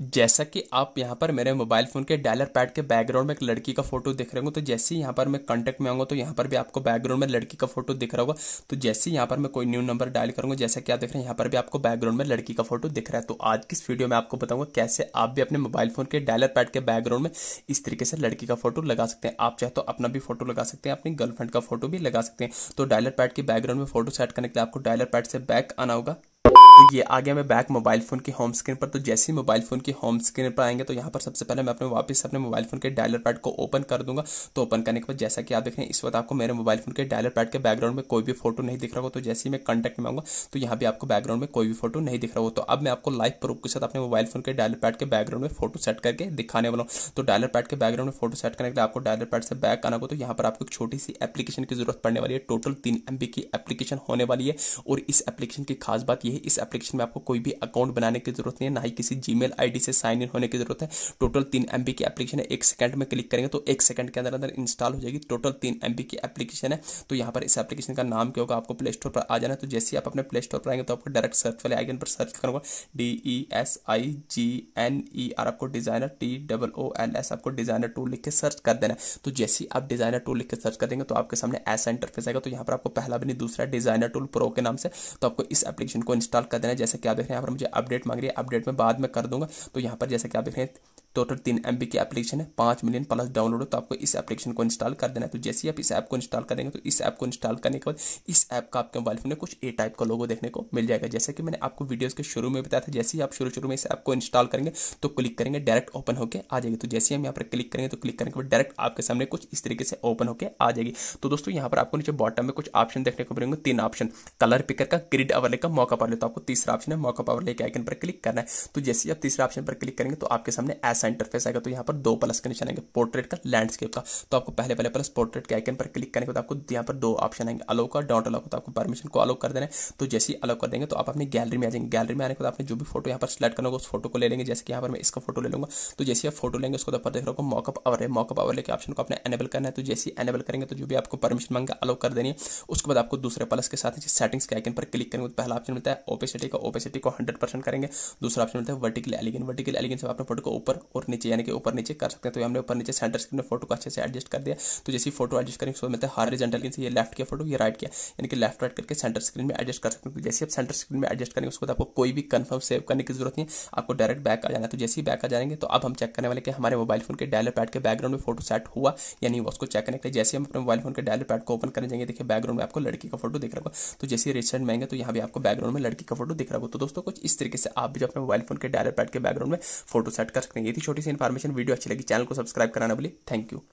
जैसा कि आप यहाँ पर मेरे मोबाइल फ़ोन के डायलर पैड के बैकग्राउंड में एक लड़की का फोटो दिख रहे हो तो जैसे ही यहाँ पर मैं कांटेक्ट में आऊंगा तो यहाँ पर भी आपको बैकग्राउंड में लड़की का फोटो दिख रहा होगा तो जैसे ही यहाँ पर मैं कोई न्यू नंबर डायल करूंगा जैसा कि आप देख रहे हैं यहाँ पर भी आपको बैकग्राउंड में लड़की का फोटो दिख रहा है तो आज की इस वीडियो में आपको बताऊंगा कैसे आप भी अपने मोबाइल फ़ोन के डायलर पैड के बैकग्राउंड में इस तरीके से लड़की का फोटो लगा सकते हैं आप चाहे तो अपना भी फोटो लगा सकते हैं अपनी गर्लफ्रेंड का फोटो भी लगा सकते हैं तो डायलर पैड के बैकग्राउंड में फोटो सेट करने के लिए आपको डायलर पैड से बैक आना होगा तो ये आ गया मैं बैक मोबाइल फ़ोन के होम स्क्रीन पर तो जैसे ही मोबाइल फ़ोन की होम स्क्रीन पर आएंगे तो यहाँ पर सबसे पहले मैं अपने वापस अपने मोबाइल फ़ोन के डायलर पैड को ओपन कर दूंगा तो ओपन करने के बाद जैसा कि आप देख रहे हैं इस वक्त आपको मेरे मोबाइल फ़ोन के डायलर पैड के बैकग्राउंड में कोई भी फोटो नहीं दिख रहा हो तो जैसे ही मैं कॉन्टेक्ट में आऊंगा तो यहाँ भी आपको बैकग्राउंड में कोई भी फोटो नहीं दिख रहा हो तो अब मैं आपको लाइव प्रूफ के साथ अपने मोबाइल फ़ोन के डायलर पैड के बैकग्राउंड में फोटो सेट करके दिखाने वाला हूँ तो डायलर पैड के बैकग्राउंड में फोटो सेट करने के लिए आपको डायलर पैड से बैक आना हो तो यहाँ पर आपको एक छोटी सी एप्लीकेशन की जरूरत पड़ने वाली है टोटल तीन एमबी की एप्लीकेशन होने वाली है और इस एप्लीकेशन की खास बात यह है इस एप्लीकेशन में आपको कोई भी अकाउंट बनाने की जरूरत नहीं है ना ही किसी जी मेल से साइन इन होने की जरूरत है टोटल तीन एम की एप्लीकेशन है एक सेकंड में क्लिक करेंगे तो एक सेकंड के अंदर अंदर इंस्टॉल हो जाएगी टोटल तीन एम की एप्लीकेशन है तो यहाँ पर इस एप्लीकेशन का नाम क्या होगा आपको प्ले स्टोर पर आ जाना है तो जैसे ही आप अपने प्ले स्टोर पर आएंगे तो आपको डायरेक्ट सर्च वाले आइकन पर सर्च करूंगा D E S I G N E R आपको designer T double O L S आपको डिजाइनर टू लिख के सर्च कर देना तो जैसे ही आप डिजाइनर टू लिख के सर्च कर देंगे तो आपके सामने ऐसा इंटरफेस आएगा तो यहाँ पर आपको पहला भी नहीं दूसरा डिजाइनर टूल प्रो के नाम से तो आपको इस एप्लीकेशन को इंस्टॉल कर कर देना जैसे कि आप देख रहे हैं यहाँ पर मुझे अपडेट मांग रही है अपडेट में बाद में कर दूंगा तो यहाँ पर जैसे कि आप देख रहे हैं टोटल तीन एम की एप्लीकेशन है पांच मिलियन प्लस डाउनलोड हो तो आपको इस एप्लीकेशन को इंस्टॉल कर देना है तो जैसे ही आप इस ऐप को इंस्टॉल करेंगे तो इस ऐप को इंस्टॉल करने के बाद इस ऐप का आपके मोबाइल फोन में कुछ ए टाइप का लोगो देखने को मिल जाएगा जैसे कि मैंने आपको वीडियोज़ के शुरू में बताया था जैसे ही आप शुरू शुरू में इस ऐप को इंस्टॉल करेंगे तो क्लिक करेंगे डायरेक्ट ओपन होकर आ जाएगी तो जैसे ही हम यहाँ पर क्लिक करेंगे तो क्लिक करने के बाद डायरेक्ट आपके सामने कुछ इस तरीके से ओपन होकर आ जाएगी तो दोस्तों यहाँ पर आपको नीचे बॉटम में कुछ ऑप्शन देखने को मिलेंगे तीन ऑप्शन कलर पिकर का ग्रिड अवरले का मौका पावर ले तो आपको तीसरा ऑप्शन है मौका पावर लेकर आइकन पर क्लिक करना है तो जैसे ही आप तीसरा ऑप्शन पर क्लिक करेंगे तो आपके सामने ऐसा सेंटर फेस आएगा तो यहाँ पर दो प्लस का निशान आएंगे पोर्ट्रेट का लैंडस्केप का तो आपको पहले पहले प्लस पोर्ट्रेट के आइकन पर क्लिक करने के बाद आपको यहाँ पर दो ऑप्शन आएंगे अलो का डॉट अलो का तो आपको परमिशन को अलो कर देना है तो जैसे ही अलो कर देंगे तो आप अपनी गैलरी में आ जाएंगे गैलरी में आने के बाद आपने जो भी फोटो यहाँ पर सिलेक्ट करना होगा उस फोटो को ले लेंगे जैसे कि यहाँ पर मैं इसका फोटो ले लूँगा तो जैसे आप फोटो लेंगे उसको देख रहा हूँ मॉकअप आवर है मॉकअप आवर लेकर ऑप्शन को आपने एनेबल करना है तो जैसे ही एनेबल करेंगे तो जो भी आपको परमिशन मांगा अलो कर देनी है उसके बाद आपको दूसरे प्लस के साथ सेटिंग्स के आइकन पर क्लिक करेंगे तो पहला ऑप्शन मिलता है ओपेसिटी का ओपेसिटी को हंड्रेड परसेंट करेंगे दूसरा ऑप्शन मिलता है वर्टिकल एलिगेंट वर्टिकल एलिगेंट से आपने फोटो को ऊपर और नीचे यानी कि ऊपर नीचे कर सकते हैं तो हमने ऊपर नीचे सेंटर स्क्रीन में फोटो को अच्छे से एडजस्ट कर दिया तो जैसे फोटो एडजस्ट करेंगे उसमें मतलब हॉरिजॉन्टल की ये लेफ्ट किया फोटो ये राइट किया यानी कि लेफ्ट राइट करके सेंटर स्क्रीन में एडजस्ट कर सकते हैं जैसे आप सेंटर स्क्रीन में एडजस्ट करेंगे उसको आपको कोई भी कन्फर्म सेव करने की जरूरत नहीं आपको डायरेक्ट बैक आ जाना तो जैसे ही बैक आ जाएंगे तो अब हम चेक करने वाले कि हमारे मोबाइल फोन के डायलर पैड के बैकग्राउंड में फोटो सेट हुआ या नहीं उसको चेक करने के लिए जैसे हम अपने मोबाइल फोन के डायलर पैड को ओपन करने जाएंगे देखिए बैकग्राउंड में आपको लड़की का फोटो दिख रहा होगा तो जैसे रिसेंट में आएंगे तो यहाँ भी आपको बैकग्राउंड में लड़की का फोटो दिख रहा होगा तो दोस्तों कुछ इस तरीके से आप भी जो अपने मोबाइल फोन के डायलर पैड के बैकग्राउंड में फोटो सेट कर सकते हैं छोटी सी इन्फॉर्मेशन वीडियो अच्छी लगी चैनल को सब्सक्राइब कराना बोले थैंक यू